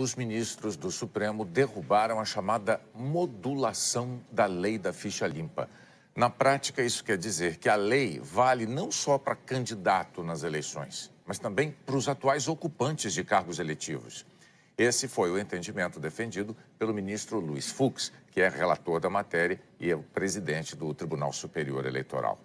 Os ministros do Supremo derrubaram a chamada modulação da lei da ficha limpa. Na prática, isso quer dizer que a lei vale não só para candidato nas eleições, mas também para os atuais ocupantes de cargos eletivos. Esse foi o entendimento defendido pelo ministro Luiz Fux, que é relator da matéria e é o presidente do Tribunal Superior Eleitoral.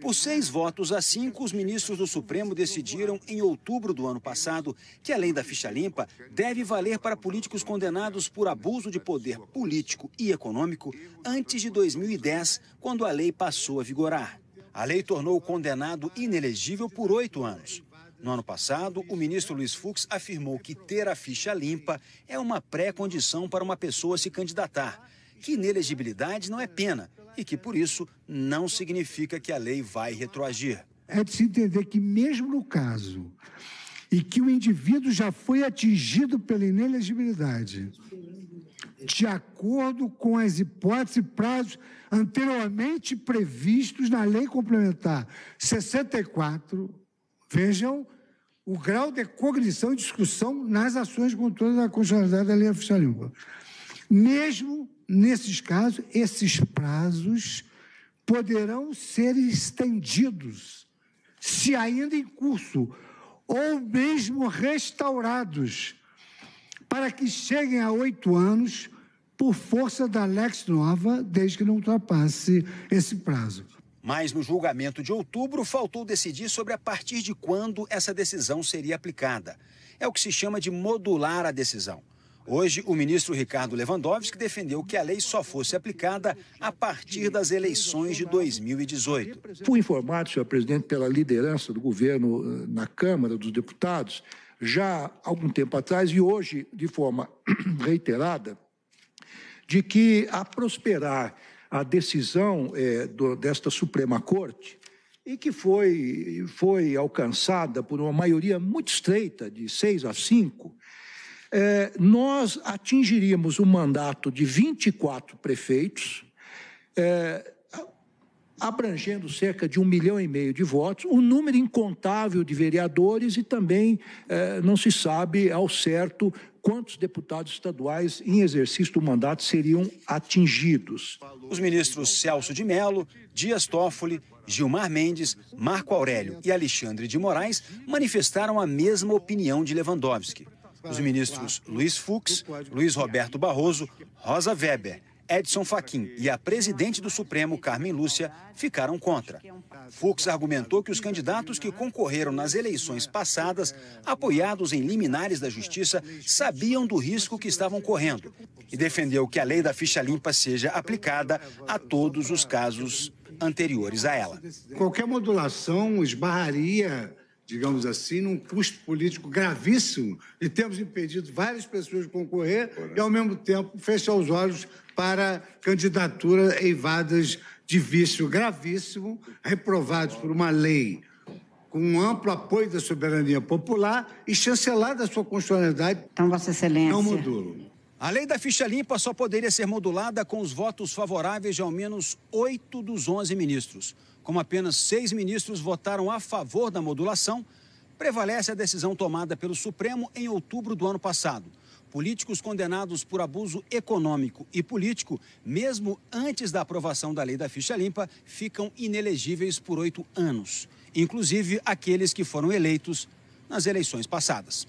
Por seis votos a cinco, os ministros do Supremo decidiram, em outubro do ano passado, que a lei da ficha limpa deve valer para políticos condenados por abuso de poder político e econômico antes de 2010, quando a lei passou a vigorar. A lei tornou o condenado inelegível por oito anos. No ano passado, o ministro Luiz Fux afirmou que ter a ficha limpa é uma pré-condição para uma pessoa se candidatar que inelegibilidade não é pena e que, por isso, não significa que a lei vai retroagir. É de se entender que, mesmo no caso e que o indivíduo já foi atingido pela inelegibilidade, de acordo com as hipóteses e prazos anteriormente previstos na Lei Complementar 64, vejam o grau de cognição e discussão nas ações contra a constitucionalidade da Lei Oficial Língua. Mesmo nesses casos, esses prazos poderão ser estendidos, se ainda em curso, ou mesmo restaurados, para que cheguem a oito anos, por força da Lex Nova, desde que não ultrapasse esse prazo. Mas no julgamento de outubro, faltou decidir sobre a partir de quando essa decisão seria aplicada. É o que se chama de modular a decisão. Hoje, o ministro Ricardo Lewandowski defendeu que a lei só fosse aplicada a partir das eleições de 2018. Fui informado, senhor presidente, pela liderança do governo eh, na Câmara dos Deputados, já há algum tempo atrás e hoje de forma reiterada, de que a prosperar a decisão é, do, desta Suprema Corte, e que foi, foi alcançada por uma maioria muito estreita, de seis a cinco, é, nós atingiríamos o um mandato de 24 prefeitos, é, abrangendo cerca de um milhão e meio de votos, um número incontável de vereadores e também é, não se sabe ao certo quantos deputados estaduais em exercício do mandato seriam atingidos. Os ministros Celso de Mello, Dias Toffoli, Gilmar Mendes, Marco Aurélio e Alexandre de Moraes manifestaram a mesma opinião de Lewandowski os ministros Luiz Fux, Luiz Roberto Barroso, Rosa Weber, Edson Fachin e a presidente do Supremo, Carmen Lúcia, ficaram contra. Fux argumentou que os candidatos que concorreram nas eleições passadas, apoiados em liminares da justiça, sabiam do risco que estavam correndo e defendeu que a lei da ficha limpa seja aplicada a todos os casos anteriores a ela. Qualquer modulação esbarraria digamos assim, num custo político gravíssimo e temos impedido várias pessoas de concorrer e, ao mesmo tempo, fechar os olhos para candidaturas eivadas de vício gravíssimo, reprovados por uma lei com amplo apoio da soberania popular e chancelada a sua constitucionalidade. Então, Vossa Excelência. Não modulo. A lei da ficha limpa só poderia ser modulada com os votos favoráveis de ao menos oito dos onze ministros. Como apenas seis ministros votaram a favor da modulação, prevalece a decisão tomada pelo Supremo em outubro do ano passado. Políticos condenados por abuso econômico e político, mesmo antes da aprovação da lei da ficha limpa, ficam inelegíveis por oito anos, inclusive aqueles que foram eleitos nas eleições passadas.